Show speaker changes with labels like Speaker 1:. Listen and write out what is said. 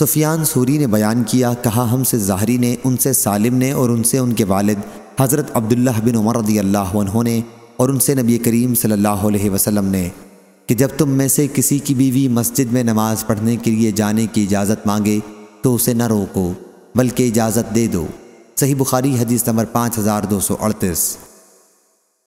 Speaker 1: सुफियान सूरी ने बयान किया कहा हमसे ज़ाहरी ने उनसे सालिम ने और उनसे उनके वालिद हज़रत अब्दुल्ला बिन उमर रदी अल्लाह ने और उनसे नबी करीम सल्लल्लाहु अलैहि वसल्लम ने कि जब तुम में से किसी की बीवी मस्जिद में नमाज़ पढ़ने के लिए जाने की इजाज़त मांगे तो उसे न रोको बल्कि इजाज़त दे दो सही बुखारी हदीस नंबर पाँच हज़ार दो सौ अड़तीस